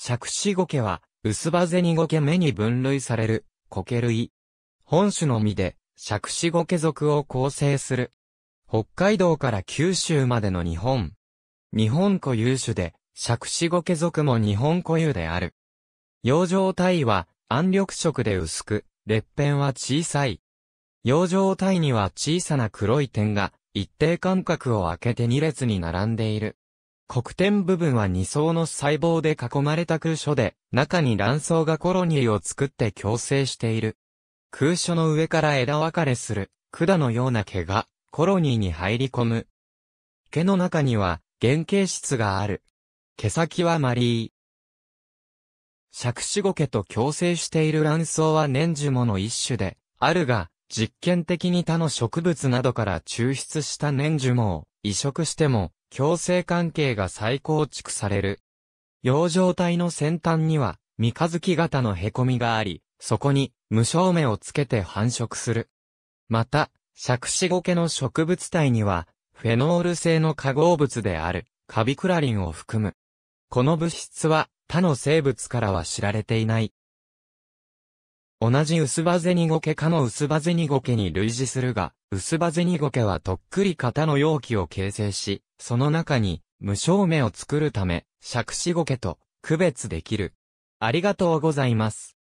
杓子ゴケは、薄葉ゼニゴケ目に分類される、コケ類。本種のみで、杓子ゴケ属を構成する。北海道から九州までの日本。日本固有種で、杓子ゴケ属も日本固有である。洋上体は、暗緑色で薄く、裂片は小さい。洋上体には小さな黒い点が、一定間隔を空けて2列に並んでいる。黒点部分は2層の細胞で囲まれた空所で、中に卵巣がコロニーを作って共生している。空所の上から枝分かれする、管のような毛が、コロニーに入り込む。毛の中には、原型質がある。毛先はマリー。尺子ゴケと共生している卵巣は年樹もの一種で、あるが、実験的に他の植物などから抽出した年樹もを移植しても、共生関係が再構築される。洋状体の先端には、三日月型の凹みがあり、そこに無正目をつけて繁殖する。また、杓子ゴケの植物体には、フェノール製の化合物である、カビクラリンを含む。この物質は他の生物からは知られていない。同じ薄葉銭ゼニゴケ科の薄葉銭ゼニゴケに類似するが、薄葉銭ゼニゴケはとっくり型の容器を形成し、その中に無償目を作るため、尺子ゴケと区別できる。ありがとうございます。